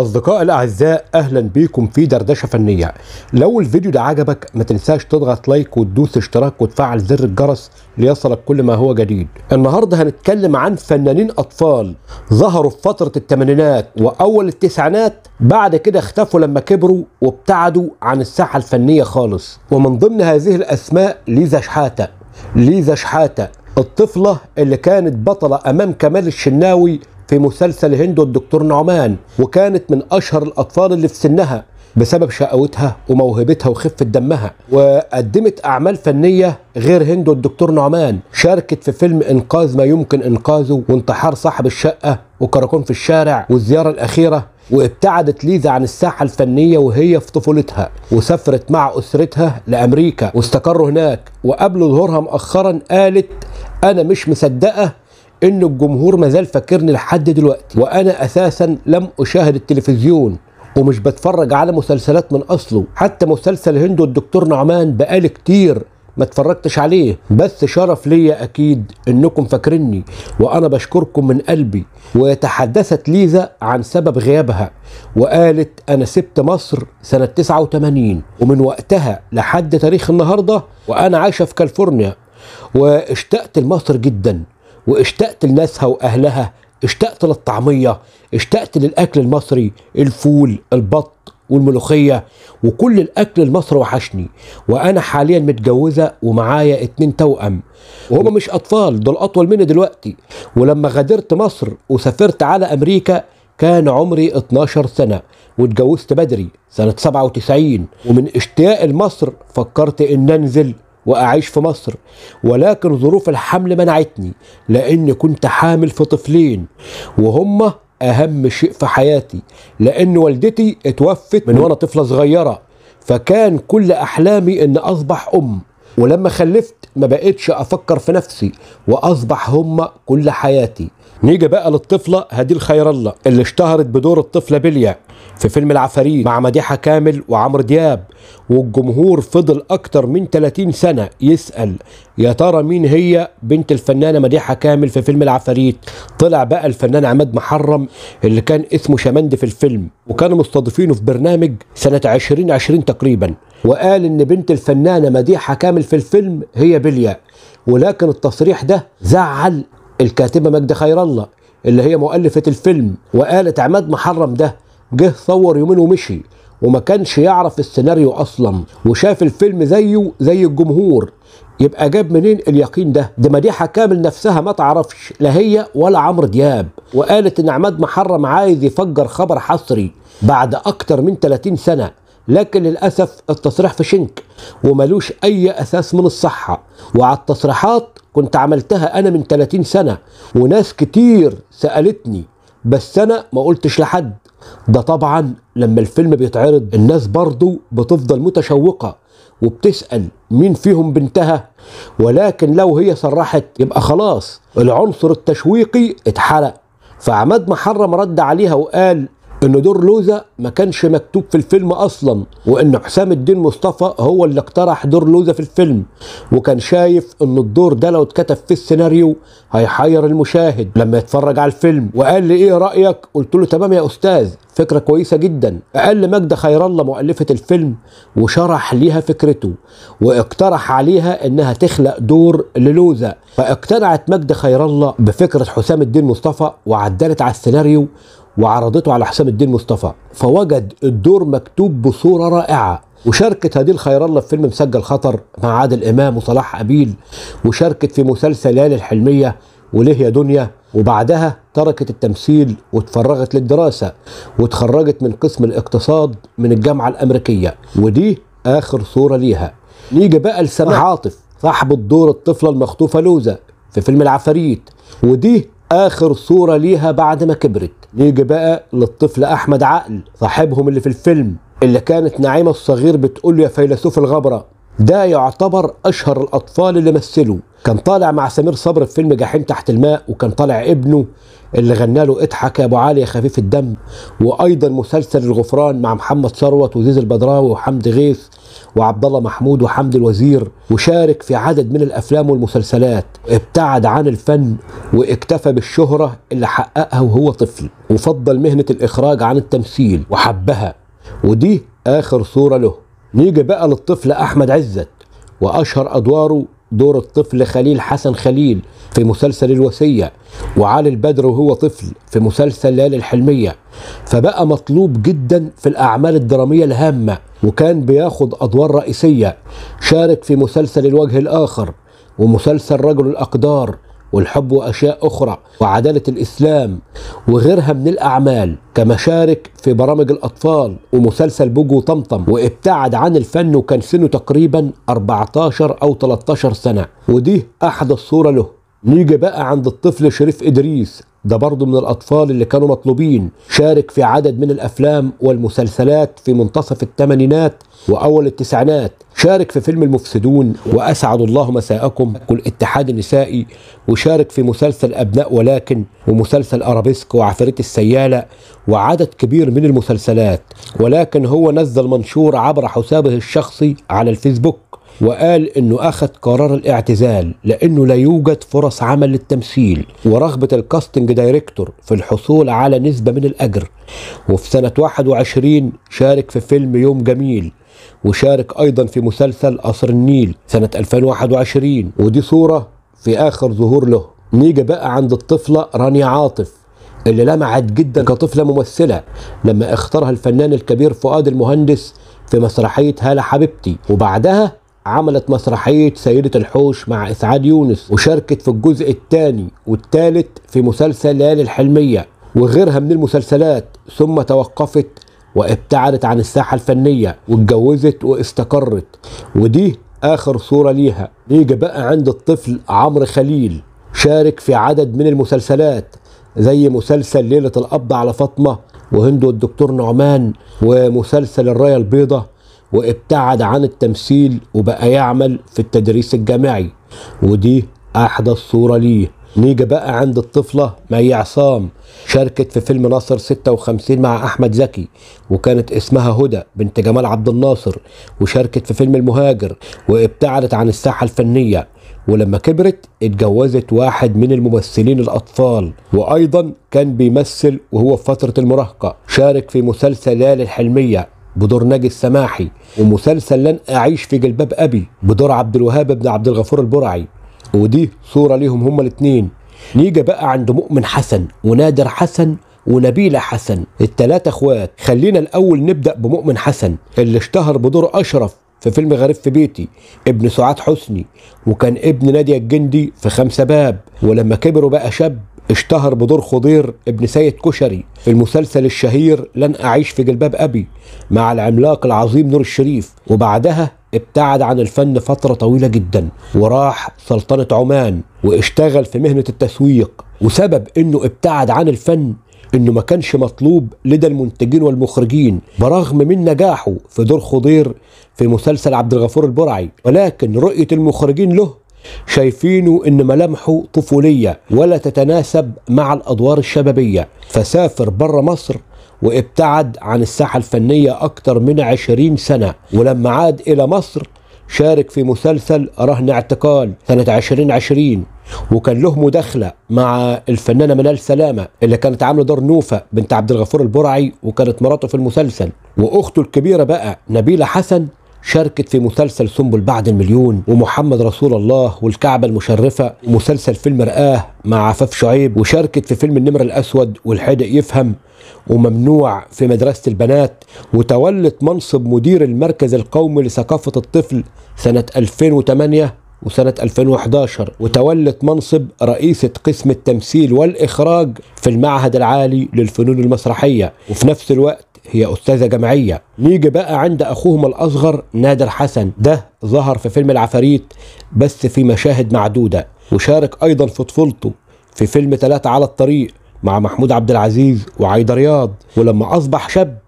أصدقاء الأعزاء أهلا بيكم في دردشة فنية لو الفيديو ده عجبك ما تنساش تضغط لايك وتدوس اشتراك وتفعل زر الجرس ليصلك كل ما هو جديد النهاردة هنتكلم عن فنانين أطفال ظهروا في فترة الثمانينات وأول التسعينات بعد كده اختفوا لما كبروا وابتعدوا عن الساحة الفنية خالص ومن ضمن هذه الأسماء ليزا شحاتة ليزا شحاتة الطفلة اللي كانت بطلة أمام كمال الشناوي في مسلسل هند والدكتور نعمان وكانت من أشهر الأطفال اللي في سنها بسبب شقاوتها وموهبتها وخفة دمها وقدمت أعمال فنية غير هند والدكتور نعمان شاركت في فيلم إنقاذ ما يمكن إنقاذه وانتحار صاحب الشقة وكراكون في الشارع والزيارة الأخيرة وابتعدت ليزا عن الساحة الفنية وهي في طفولتها وسافرت مع أسرتها لأمريكا واستقروا هناك وقبل ظهورها مؤخرا قالت أنا مش مصدقة ان الجمهور ما زال فاكرني لحد دلوقتي وانا اساسا لم اشاهد التلفزيون ومش بتفرج على مسلسلات من اصله حتى مسلسل هندو الدكتور نعمان بقالي كتير ما اتفرجتش عليه بس شرف ليا اكيد انكم فاكريني وانا بشكركم من قلبي وتحدثت ليزا عن سبب غيابها وقالت انا سبت مصر سنة 89 ومن وقتها لحد تاريخ النهاردة وانا عايشة في كاليفورنيا واشتقت لمصر جدا واشتقت لناسها واهلها اشتقت للطعمية اشتقت للأكل المصري الفول البط والملوخية وكل الأكل المصري وحشني وأنا حاليا متجوزة ومعايا اتنين توأم وهما مش أطفال دول أطول مني دلوقتي ولما غادرت مصر وسافرت على أمريكا كان عمري 12 سنة واتجوزت بدري سنة 97 ومن اشتياق لمصر فكرت إن أنزل وأعيش في مصر ولكن ظروف الحمل منعتني لأني كنت حامل في طفلين وهم أهم شيء في حياتي لأن والدتي اتوفت من وأنا طفلة صغيرة فكان كل أحلامي إن أصبح أم ولما خلفت ما بقتش افكر في نفسي واصبح هم كل حياتي نيجي بقى للطفلة هديل خير الله اللي اشتهرت بدور الطفلة بليا في فيلم العفاريت مع مديحة كامل وعمرو دياب والجمهور فضل أكتر من 30 سنة يسأل يا ترى مين هي بنت الفنانة مديحة كامل في فيلم العفاريت طلع بقى الفنان عماد محرم اللي كان اسمه شمند في الفيلم وكانوا مستضيفينه في برنامج سنة 2020 تقريبا وقال ان بنت الفنانه مديحه كامل في الفيلم هي بلياء ولكن التصريح ده زعل الكاتبه مجد خير الله اللي هي مؤلفه الفيلم وقالت عماد محرم ده جه صور يومين ومشي وما كانش يعرف السيناريو اصلا وشاف الفيلم زيه زي الجمهور يبقى جاب منين اليقين ده ده مديحه كامل نفسها ما تعرفش لا هي ولا عمرو دياب وقالت ان عماد محرم عايز يفجر خبر حصري بعد اكتر من 30 سنه لكن للأسف التصريح في شنك وملوش أي أساس من الصحة وعلى التصريحات كنت عملتها أنا من 30 سنة وناس كتير سألتني بس أنا ما قلتش لحد ده طبعا لما الفيلم بيتعرض الناس برضو بتفضل متشوقة وبتسأل مين فيهم بنتها ولكن لو هي صرحت يبقى خلاص العنصر التشويقي اتحرق فعماد محرم رد عليها وقال ان دور لوزة ما كانش مكتوب في الفيلم اصلا وان حسام الدين مصطفى هو اللي اقترح دور لوزة في الفيلم وكان شايف ان الدور ده لو اتكتب في السيناريو هيحير المشاهد لما يتفرج على الفيلم وقال لي ايه رايك قلت له تمام يا استاذ فكرة كويسة جدا قال مجده خير الله مؤلفة الفيلم وشرح ليها فكرته واقترح عليها أنها تخلق دور للوزة فاقتنعت مجد خير الله بفكرة حسام الدين مصطفى وعدلت على السيناريو وعرضته على حسام الدين مصطفى فوجد الدور مكتوب بصورة رائعة وشاركت هديل خير الله في فيلم مسجل خطر مع عادل إمام وصلاح قبيل وشاركت في مسلسل ليالي الحلمية وليه يا دنيا وبعدها تركت التمثيل وتفرغت للدراسة وتخرجت من قسم الاقتصاد من الجامعة الأمريكية ودي آخر صورة ليها نيجي بقى لسماح آه. عاطف صاحب الدور الطفلة المخطوفة لوزة في فيلم العفاريت ودي آخر صورة ليها بعد ما كبرت نيجي بقى للطفل احمد عقل صاحبهم اللي في الفيلم اللي كانت نعيمه الصغير بتقول له يا فيلسوف الغبره ده يعتبر اشهر الاطفال اللي مثلوا كان طالع مع سمير صبري في فيلم جحيم تحت الماء وكان طالع ابنه اللي غنى له اضحك يا ابو علي يا خفيف الدم وايضا مسلسل الغفران مع محمد ثروت وزيز البدراوي وحمد غيث وعبد الله محمود وحمد الوزير وشارك في عدد من الافلام والمسلسلات ابتعد عن الفن واكتفى بالشهره اللي حققها وهو طفل وفضل مهنه الاخراج عن التمثيل وحبها ودي اخر صوره له نيجي بقى للطفل أحمد عزت وأشهر أدواره دور الطفل خليل حسن خليل في مسلسل الوسيه وعلي البدر وهو طفل في مسلسل ليالي الحلمية فبقى مطلوب جدا في الأعمال الدرامية الهامة وكان بياخد أدوار رئيسية شارك في مسلسل الوجه الآخر ومسلسل رجل الأقدار والحب وأشياء أخرى وعدالة الإسلام وغيرها من الأعمال كما شارك في برامج الأطفال ومسلسل بوجو طمطم وابتعد عن الفن وكان سنه تقريبا 14 أو 13 سنة ودي أحدث صورة له نيجي بقى عند الطفل شريف إدريس ده برضه من الأطفال اللي كانوا مطلوبين شارك في عدد من الأفلام والمسلسلات في منتصف الثمانينات وأول التسعينات شارك في فيلم المفسدون وأسعد الله مساءكم والاتحاد النسائي وشارك في مسلسل أبناء ولكن ومسلسل أرابيسك وعفريت السيالة وعدد كبير من المسلسلات ولكن هو نزل منشور عبر حسابه الشخصي على الفيسبوك وقال انه اخذ قرار الاعتزال لانه لا يوجد فرص عمل للتمثيل ورغبه الكاستنج دايركتور في الحصول على نسبه من الاجر وفي سنه 21 شارك في فيلم يوم جميل وشارك ايضا في مسلسل قصر النيل سنه 2021 ودي صوره في اخر ظهور له نيجي بقى عند الطفله رانيا عاطف اللي لمعت جدا كطفله ممثله لما اختارها الفنان الكبير فؤاد المهندس في مسرحيه هاله حبيبتي وبعدها عملت مسرحية سيدة الحوش مع إسعاد يونس وشاركت في الجزء الثاني والثالث في مسلسل ليالي الحلمية وغيرها من المسلسلات ثم توقفت وابتعدت عن الساحة الفنية واتجوزت واستقرت ودي آخر صورة ليها نيجي بقى عند الطفل عمرو خليل شارك في عدد من المسلسلات زي مسلسل ليلة القبض على فاطمة وهند والدكتور نعمان ومسلسل الراية البيضة وابتعد عن التمثيل وبقى يعمل في التدريس الجامعي ودي أحدث صورة ليه نيجي بقى عند الطفلة مي عصام شاركت في فيلم ناصر 56 مع أحمد زكي وكانت اسمها هدى بنت جمال عبد الناصر وشاركت في فيلم المهاجر وابتعدت عن الساحة الفنية ولما كبرت اتجوزت واحد من الممثلين الأطفال وأيضا كان بيمثل وهو في فترة المراهقة شارك في مسلسل ليالي الحلمية بدور ناجي السماحي ومسلسل لن اعيش في جلباب ابي بدور عبد الوهاب بن عبد الغفور البرعي ودي صوره ليهم هما الاثنين نيجي بقى عند مؤمن حسن ونادر حسن ونبيلة حسن التلاتة اخوات خلينا الاول نبدأ بمؤمن حسن اللي اشتهر بدور اشرف في فيلم غريب في بيتي ابن سعاد حسني وكان ابن نادية الجندي في خمسة باب ولما كبروا بقى شاب اشتهر بدور خضير ابن سيد كشري في المسلسل الشهير لن أعيش في جلباب أبي مع العملاق العظيم نور الشريف وبعدها ابتعد عن الفن فترة طويلة جدا وراح سلطنة عمان واشتغل في مهنة التسويق وسبب انه ابتعد عن الفن انه ما كانش مطلوب لدى المنتجين والمخرجين برغم من نجاحه في دور خضير في مسلسل عبد الغفور البرعي ولكن رؤية المخرجين له شايفينه ان ملامحه طفوليه ولا تتناسب مع الادوار الشبابيه فسافر بره مصر وابتعد عن الساحه الفنيه اكتر من عشرين سنه ولما عاد الى مصر شارك في مسلسل رهن اعتقال سنة 2020 وكان له مداخلة مع الفنانة منال سلامة اللي كانت عاملة دور نوفة بنت عبد الغفور البرعي وكانت مراته في المسلسل وأخته الكبيرة بقى نبيلة حسن شاركت في مسلسل سنبل بعد المليون ومحمد رسول الله والكعبة المشرفة مسلسل فيلم رآه مع عفاف شعيب وشاركت في فيلم النمر الأسود والحدق يفهم وممنوع في مدرسة البنات وتولت منصب مدير المركز القومي لثقافة الطفل سنة 2008 وسنة 2011 وتولت منصب رئيسة قسم التمثيل والإخراج في المعهد العالي للفنون المسرحية وفي نفس الوقت هي أستاذة جامعية نيجي بقى عند أخوهم الأصغر نادر حسن ده ظهر في فيلم العفاريت بس في مشاهد معدودة وشارك أيضا في طفولته في فيلم ثلاثة على الطريق مع محمود عبد العزيز وعايدة رياض ولما أصبح شاب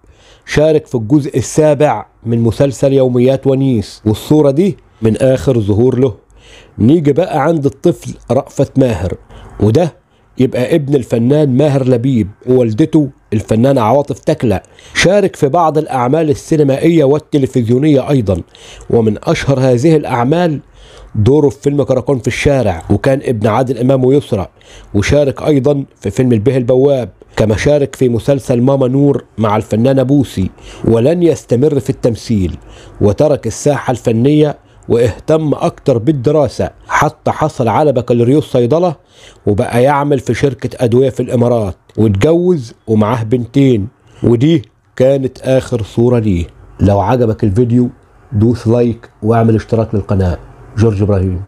شارك في الجزء السابع من مسلسل يوميات ونيس والصورة دي من آخر ظهور له نيجي بقى عند الطفل رأفت ماهر وده يبقى ابن الفنان ماهر لبيب ووالدته الفنانة عواطف تكلا شارك في بعض الأعمال السينمائية والتلفزيونية أيضا ومن أشهر هذه الأعمال دوره في فيلم كراكون في الشارع وكان ابن عادل إمام ويسرى وشارك أيضا في فيلم البه البواب كما شارك في مسلسل ماما نور مع الفنانة بوسي ولن يستمر في التمثيل وترك الساحة الفنية واهتم أكتر بالدراسة حتى حصل على بكالوريوس صيدلة وبقى يعمل في شركة أدوية في الإمارات واتجوز ومعاه بنتين ودي كانت آخر صورة ليه لو عجبك الفيديو دوس لايك واعمل اشتراك للقناة جورج إبراهيم